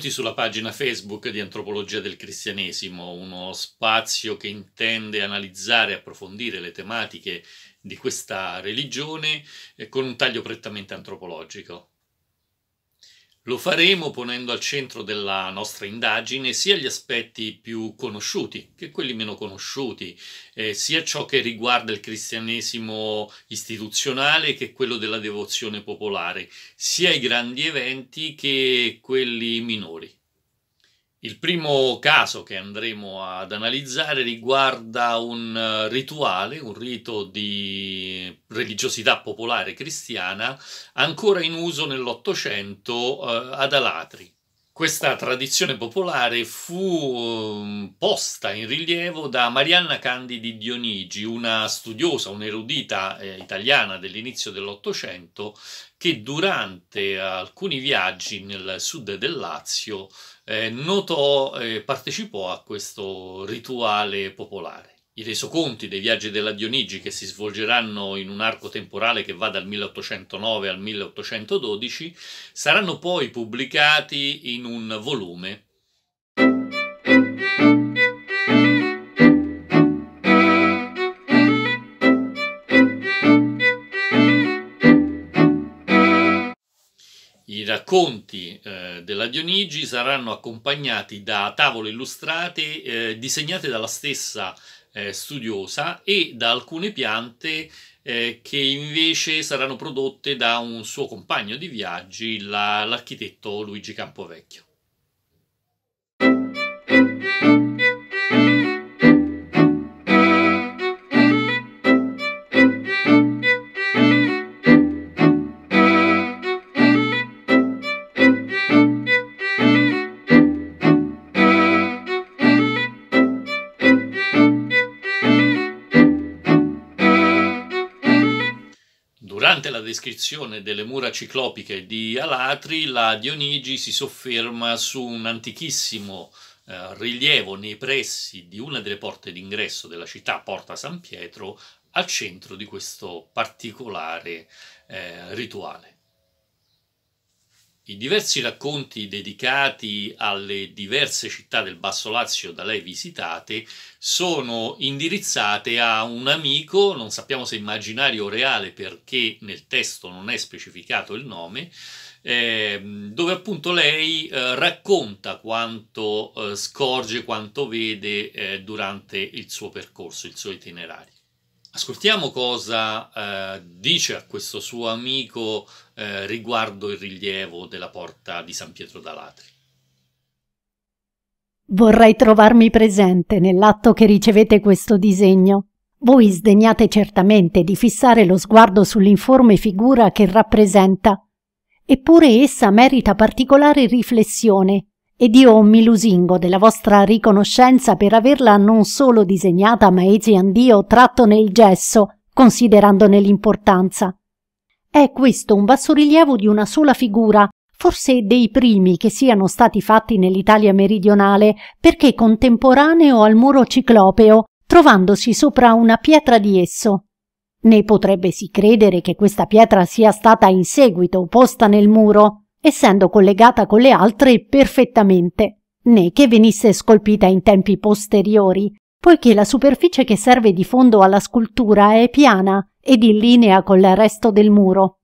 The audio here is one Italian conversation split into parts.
benvenuti sulla pagina Facebook di Antropologia del Cristianesimo, uno spazio che intende analizzare e approfondire le tematiche di questa religione eh, con un taglio prettamente antropologico. Lo faremo ponendo al centro della nostra indagine sia gli aspetti più conosciuti che quelli meno conosciuti, eh, sia ciò che riguarda il cristianesimo istituzionale che quello della devozione popolare, sia i grandi eventi che quelli minori. Il primo caso che andremo ad analizzare riguarda un eh, rituale, un rito di religiosità popolare cristiana ancora in uso nell'Ottocento eh, ad Alatri. Questa tradizione popolare fu ehm, posta in rilievo da Marianna Candidi Dionigi, una studiosa, un'erudita eh, italiana dell'inizio dell'Ottocento, che durante alcuni viaggi nel sud del Lazio eh, notò e eh, partecipò a questo rituale popolare. I resoconti dei viaggi della Dionigi che si svolgeranno in un arco temporale che va dal 1809 al 1812 saranno poi pubblicati in un volume racconti eh, della Dionigi saranno accompagnati da tavole illustrate eh, disegnate dalla stessa eh, studiosa e da alcune piante eh, che invece saranno prodotte da un suo compagno di viaggi, la, l'architetto Luigi Campovecchio. descrizione delle mura ciclopiche di Alatri, la Dionigi si sofferma su un antichissimo eh, rilievo nei pressi di una delle porte d'ingresso della città, Porta San Pietro, al centro di questo particolare eh, rituale. I diversi racconti dedicati alle diverse città del Basso Lazio da lei visitate sono indirizzate a un amico, non sappiamo se immaginario o reale perché nel testo non è specificato il nome, eh, dove appunto lei eh, racconta quanto eh, scorge, quanto vede eh, durante il suo percorso, il suo itinerario. Ascoltiamo cosa eh, dice a questo suo amico eh, riguardo il rilievo della porta di San Pietro d'Alatri. Vorrei trovarmi presente nell'atto che ricevete questo disegno. Voi sdegnate certamente di fissare lo sguardo sull'informe figura che rappresenta, eppure essa merita particolare riflessione ed io mi lusingo della vostra riconoscenza per averla non solo disegnata ma eziandio tratto nel gesso, considerandone l'importanza. È questo un bassorilievo di una sola figura, forse dei primi che siano stati fatti nell'Italia meridionale, perché contemporaneo al muro ciclopeo, trovandosi sopra una pietra di esso. Ne potrebbe si credere che questa pietra sia stata in seguito posta nel muro, essendo collegata con le altre perfettamente, né che venisse scolpita in tempi posteriori, poiché la superficie che serve di fondo alla scultura è piana ed in linea con il resto del muro.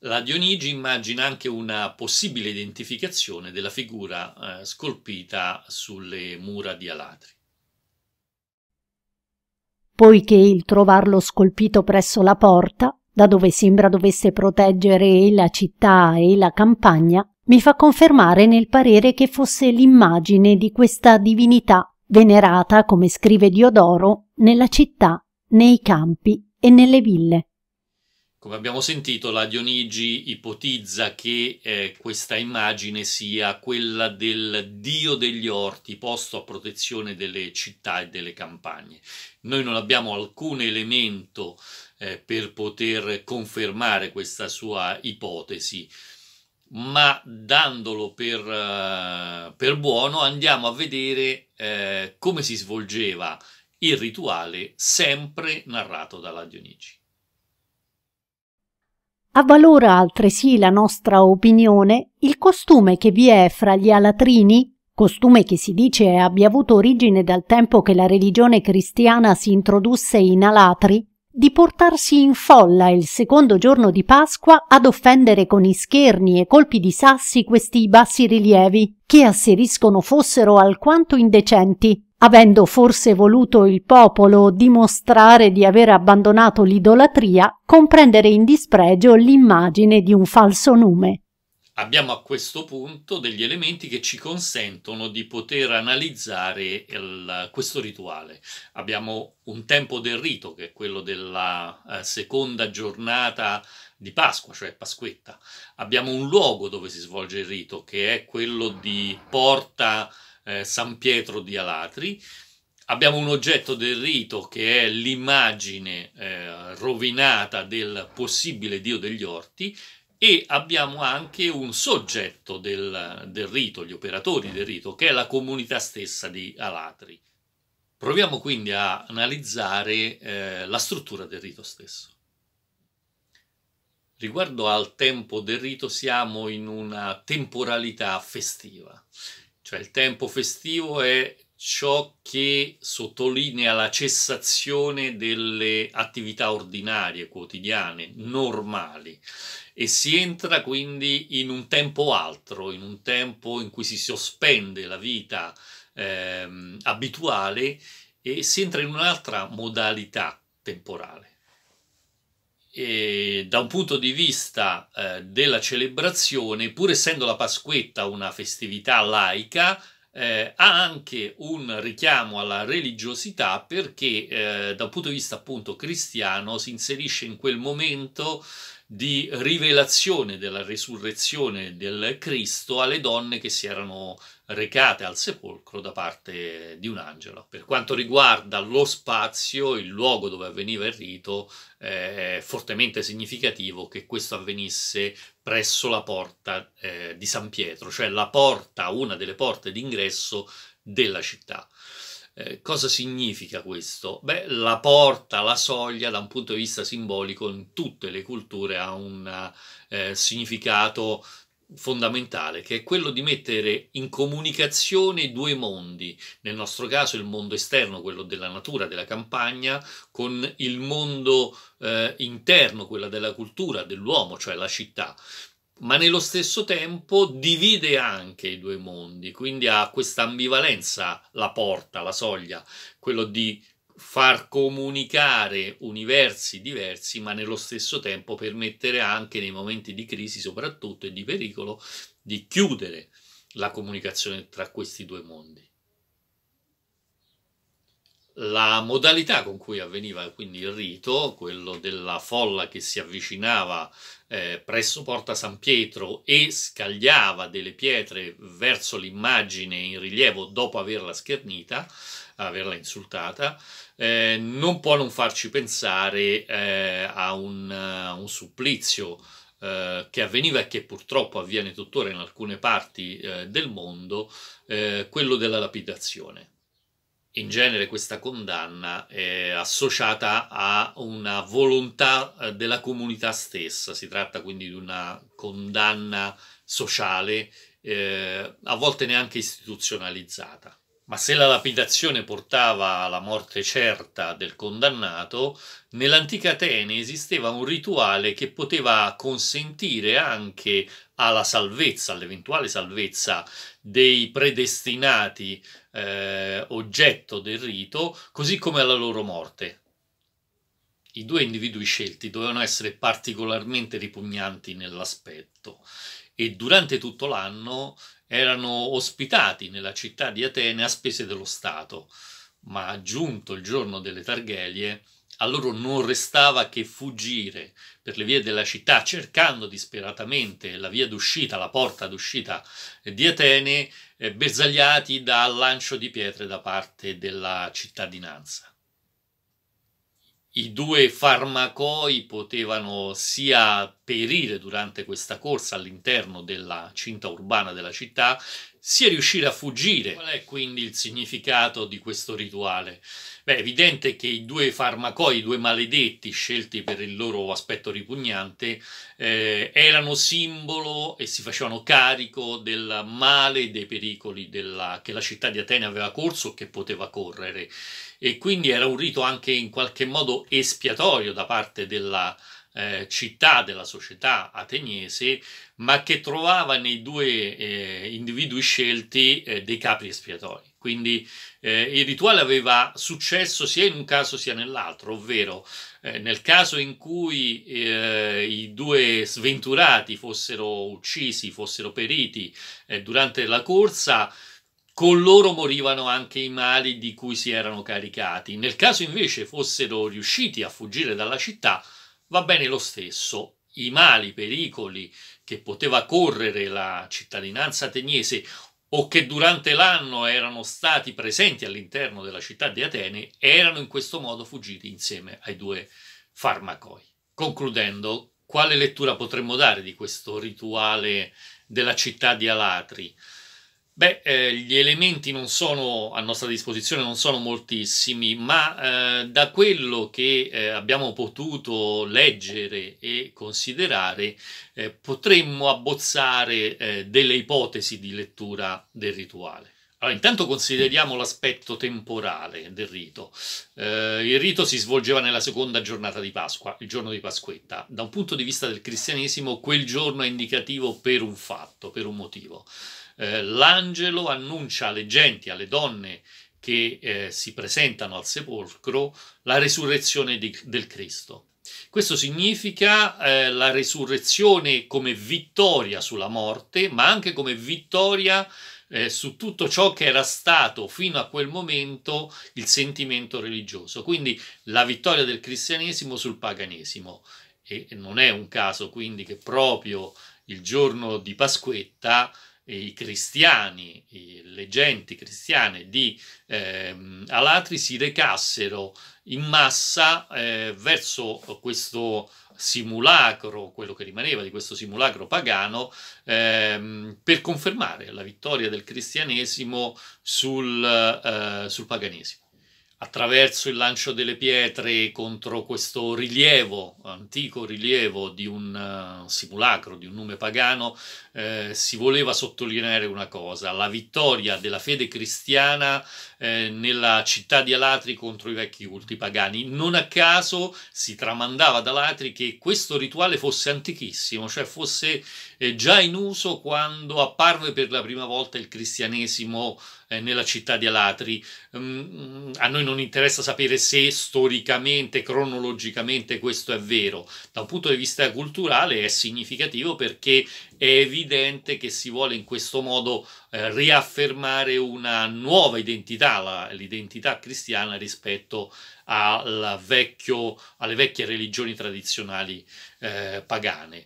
La Dionigi immagina anche una possibile identificazione della figura eh, scolpita sulle mura di Alatri. Poiché il trovarlo scolpito presso la porta da dove sembra dovesse proteggere la città e la campagna, mi fa confermare nel parere che fosse l'immagine di questa divinità venerata, come scrive Diodoro, nella città, nei campi e nelle ville. Come abbiamo sentito, la Dionigi ipotizza che eh, questa immagine sia quella del dio degli orti posto a protezione delle città e delle campagne. Noi non abbiamo alcun elemento eh, per poter confermare questa sua ipotesi. Ma dandolo per, eh, per buono, andiamo a vedere eh, come si svolgeva il rituale, sempre narrato dalla Dionigi. Avvalora altresì la nostra opinione il costume che vi è fra gli alatrini, costume che si dice abbia avuto origine dal tempo che la religione cristiana si introdusse in Alatri, di portarsi in folla il secondo giorno di Pasqua ad offendere con ischerni e colpi di sassi questi bassi rilievi, che asseriscono fossero alquanto indecenti, avendo forse voluto il popolo dimostrare di aver abbandonato l'idolatria, comprendere in dispregio l'immagine di un falso nume abbiamo a questo punto degli elementi che ci consentono di poter analizzare il, questo rituale. Abbiamo un tempo del rito, che è quello della eh, seconda giornata di Pasqua, cioè Pasquetta. Abbiamo un luogo dove si svolge il rito, che è quello di Porta eh, San Pietro di Alatri. Abbiamo un oggetto del rito che è l'immagine eh, rovinata del possibile dio degli orti e abbiamo anche un soggetto del, del rito, gli operatori del rito, che è la comunità stessa di Alatri. Proviamo quindi a analizzare eh, la struttura del rito stesso. Riguardo al tempo del rito siamo in una temporalità festiva, cioè il tempo festivo è ciò che sottolinea la cessazione delle attività ordinarie, quotidiane, normali e si entra quindi in un tempo altro, in un tempo in cui si sospende la vita ehm, abituale e si entra in un'altra modalità temporale. E da un punto di vista eh, della celebrazione, pur essendo la Pasquetta una festività laica, eh, ha anche un richiamo alla religiosità perché eh, dal punto di vista appunto cristiano si inserisce in quel momento di rivelazione della risurrezione del Cristo alle donne che si erano recate al sepolcro da parte di un angelo. Per quanto riguarda lo spazio, il luogo dove avveniva il rito, eh, è fortemente significativo che questo avvenisse presso la porta eh, di San Pietro, cioè la porta, una delle porte d'ingresso della città. Eh, cosa significa questo? Beh, la porta, la soglia, da un punto di vista simbolico, in tutte le culture ha un eh, significato fondamentale, che è quello di mettere in comunicazione due mondi, nel nostro caso il mondo esterno, quello della natura, della campagna, con il mondo eh, interno, quello della cultura, dell'uomo, cioè la città ma nello stesso tempo divide anche i due mondi, quindi ha questa ambivalenza la porta, la soglia, quello di far comunicare universi diversi, ma nello stesso tempo permettere anche nei momenti di crisi soprattutto e di pericolo di chiudere la comunicazione tra questi due mondi la modalità con cui avveniva quindi il rito, quello della folla che si avvicinava eh, presso Porta San Pietro e scagliava delle pietre verso l'immagine in rilievo dopo averla schernita, averla insultata, eh, non può non farci pensare eh, a, un, a eh, un, supplizio eh, che avveniva e che purtroppo avviene tuttora in alcune parti eh, del mondo, quello della lapidazione in genere questa condanna è associata a una volontà eh, della comunità stessa, si tratta quindi di una condanna sociale, eh, a volte neanche istituzionalizzata ma se la lapidazione portava alla morte certa del condannato, nell'antica Atene esisteva un rituale che poteva consentire anche alla salvezza, all'eventuale salvezza dei predestinati eh, oggetto del rito, così come alla loro morte. I due individui scelti dovevano essere particolarmente ripugnanti nell'aspetto e durante tutto l'anno erano ospitati nella città di Atene a spese dello Stato, ma giunto il giorno delle Targhelie, a loro non restava che fuggire per le vie della città, cercando disperatamente la via d'uscita, la porta d'uscita di Atene, eh, bersagliati dal lancio di pietre da parte della cittadinanza i due farmacoi potevano sia perire durante questa corsa all'interno della cinta urbana della città, sia riuscire a fuggire. Qual è quindi il significato di questo rituale? Beh, è evidente che i due farmacoi, i due maledetti scelti per il loro aspetto ripugnante, eh, erano simbolo e si facevano carico del male e dei pericoli della, che la città di Atene aveva corso o che poteva correre e quindi era un rito anche in qualche modo espiatorio da parte della eh, città, della società ateniese, ma che trovava nei due eh, individui scelti eh, dei capri espiatori. Quindi eh, il rituale aveva successo sia in un caso sia nell'altro, ovvero eh, nel caso in cui eh, i due sventurati fossero uccisi, fossero periti durante la corsa, con loro morivano anche i mali di cui si erano caricati. Nel caso invece fossero riusciti a fuggire dalla città, va bene lo stesso. I mali, pericoli che poteva correre la cittadinanza ateniese o che durante l'anno erano stati presenti all'interno della città di Atene, erano in questo modo fuggiti insieme ai due farmacoi. Concludendo, quale lettura potremmo dare di questo rituale della città di Alatri? Beh, eh, gli elementi non sono a nostra disposizione, non sono moltissimi, ma eh, da quello che eh, abbiamo potuto leggere e considerare eh, potremmo abbozzare eh, delle ipotesi di lettura del rituale. Allora, intanto consideriamo l'aspetto temporale del rito. Eh, il rito si svolgeva nella seconda giornata di Pasqua, il giorno di Pasquetta. Da un punto di vista del cristianesimo, quel giorno è indicativo per un fatto, per un motivo. Eh, l'angelo annuncia alle genti, alle donne che eh, si presentano al sepolcro, la resurrezione di, del Cristo. Questo significa eh, la resurrezione come vittoria sulla morte, ma anche come vittoria eh, su tutto ciò che era stato fino a quel momento il sentimento religioso, quindi la vittoria del cristianesimo sul paganesimo. E non è un caso quindi che proprio il giorno di Pasquetta i cristiani, le genti cristiane di eh, Alatri si recassero in massa eh, verso questo simulacro, quello che rimaneva di questo simulacro pagano, ehm, per confermare la vittoria del cristianesimo sul, eh, sul paganesimo attraverso il lancio delle pietre contro questo rilievo, antico rilievo di un eh, simulacro, di un nome pagano, eh, si voleva sottolineare una cosa, la vittoria della fede cristiana eh, nella città di Alatri contro i vecchi culti pagani. Non a caso si tramandava da Alatri che questo rituale fosse antichissimo, cioè fosse eh, già in uso quando apparve per la prima volta il cristianesimo eh, nella città di Alatri. Um, a noi non interessa sapere se storicamente, cronologicamente questo è vero. Da un punto di vista culturale è significativo perché è evidente che si vuole in questo modo eh, riaffermare una nuova identità, la, l'identità cristiana rispetto vecchio, alle vecchie religioni tradizionali eh, pagane.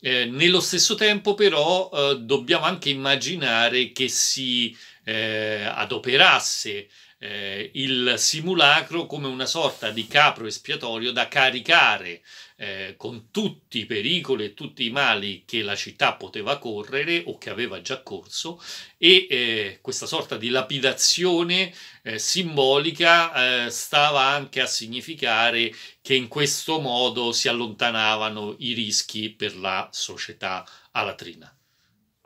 Eh, nello stesso tempo, però, eh, dobbiamo anche immaginare che si eh, adoperasse eh, il simulacro come una sorta di capro espiatorio da caricare eh, con tutti i pericoli e tutti i mali che la città poteva correre o che aveva già corso e eh, questa sorta di lapidazione eh, simbolica eh, stava anche a significare che in questo modo si allontanavano i rischi per la società alatrina.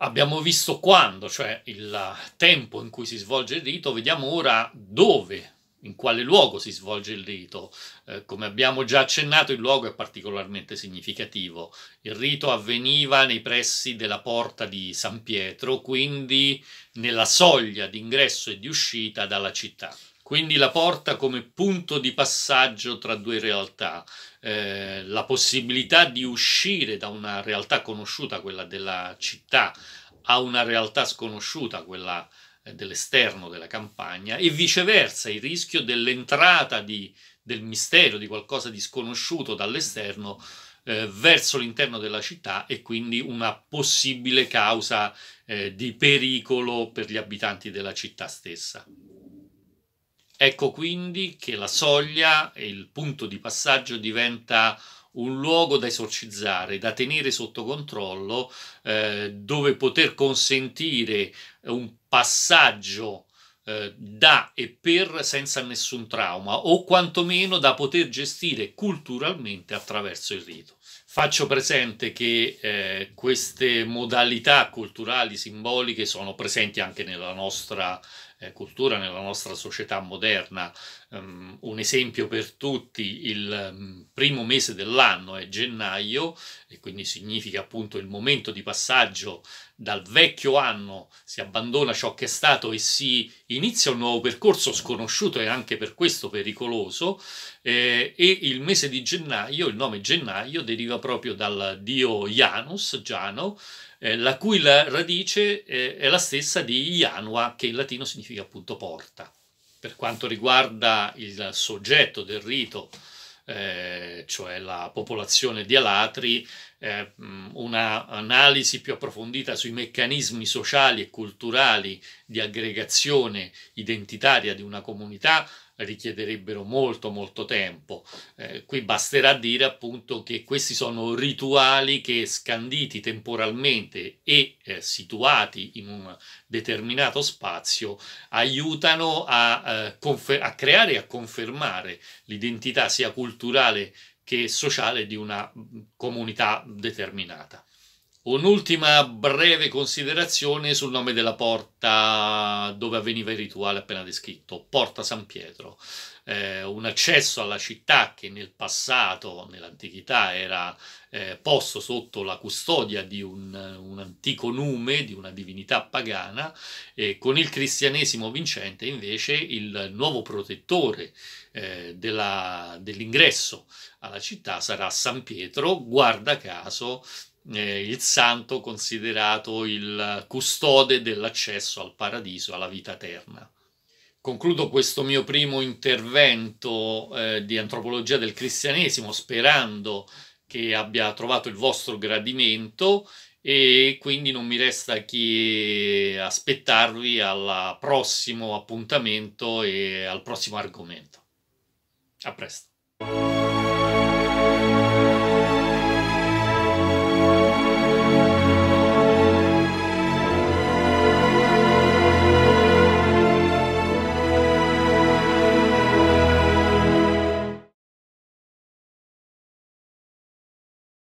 Abbiamo visto quando, cioè il tempo in cui si svolge il rito, vediamo ora dove, in quale luogo si svolge il rito. Eh, come abbiamo già accennato, il luogo è particolarmente significativo. Il rito avveniva nei pressi della porta di San Pietro, quindi nella soglia d'ingresso e di uscita dalla città. Quindi la porta come punto di passaggio tra due realtà, eh, la possibilità di uscire da una realtà conosciuta, quella della città, a una realtà sconosciuta, quella eh, dell'esterno della campagna, e viceversa il rischio dell'entrata di, del mistero, di qualcosa di sconosciuto dall'esterno eh, verso l'interno della città e quindi una possibile causa eh, di pericolo per gli abitanti della città stessa. Ecco quindi che la soglia, il punto di passaggio, diventa un luogo da esorcizzare, da tenere sotto controllo, eh, dove poter consentire un passaggio eh, da e per senza nessun trauma o quantomeno da poter gestire culturalmente attraverso il rito. Faccio presente che eh, queste modalità culturali simboliche sono presenti anche nella nostra eh, cultura nella nostra società moderna Um, un esempio per tutti, il um, primo mese dell'anno è gennaio e quindi significa appunto il momento di passaggio dal vecchio anno, si abbandona ciò che è stato e si inizia un nuovo percorso sconosciuto e anche per questo pericoloso eh, e il mese di gennaio, il nome gennaio deriva proprio dal dio Janus, Giano, eh, la cui la radice eh, è la stessa di Ianua che in latino significa appunto porta per quanto riguarda il soggetto del rito, eh, cioè la popolazione di alatri, eh, un'analisi più approfondita sui meccanismi sociali e culturali di aggregazione identitaria di una comunità richiederebbero molto molto tempo. Eh, qui basterà dire appunto che questi sono rituali che scanditi temporalmente e eh, situati in un determinato spazio aiutano a, eh, confer- a creare e a confermare l'identità sia culturale che sociale di una mm, comunità determinata. Un'ultima breve considerazione sul nome della porta dove avveniva il rituale appena descritto, Porta San Pietro, eh, un accesso alla città che nel passato, nell'antichità, era eh, posto sotto la custodia di un, un, antico nume, di una divinità pagana, e con il cristianesimo vincente invece il nuovo protettore eh, della, dell'ingresso alla città sarà San Pietro, guarda caso eh, il santo considerato il custode dell'accesso al paradiso, alla vita eterna. Concludo questo mio primo intervento eh, di antropologia del cristianesimo sperando che abbia trovato il vostro gradimento e quindi non mi resta che aspettarvi al prossimo appuntamento e al prossimo argomento. A presto.